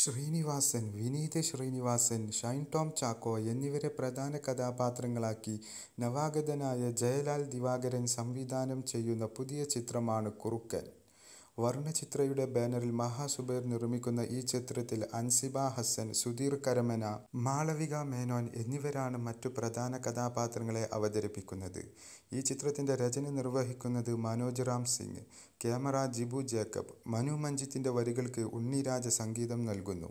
ശ്രീനിവാസൻ വിനീത ശ്രീനിവാസൻ ഷൈൻ ടോം ചാക്കോ എന്നിവരെ പ്രധാന കഥാപാത്രങ്ങളാക്കി നവാഗതനായ ജയലാൽ ദിവാകരൻ സംവിധാനം ചെയ്യുന്ന പുതിയ ചിത്രമാണ് കുറുക്കൻ വർണ്ണചിത്രയുടെ ബാനറിൽ മഹാസുബൈർ നിർമ്മിക്കുന്ന ഈ ചിത്രത്തിൽ അൻസിബ ഹസൻ സുധീർ കരമന മാളവിക മേനോൻ എന്നിവരാണ് മറ്റു പ്രധാന കഥാപാത്രങ്ങളെ അവതരിപ്പിക്കുന്നത് ഈ ചിത്രത്തിൻ്റെ രചന നിർവഹിക്കുന്നത് മനോജ് റാം സിംഗ് ക്യാമറ ജിബു ജേക്കബ് മനു മഞ്ജിത്തിൻ്റെ വരികൾക്ക് ഉണ്ണിരാജ സംഗീതം നൽകുന്നു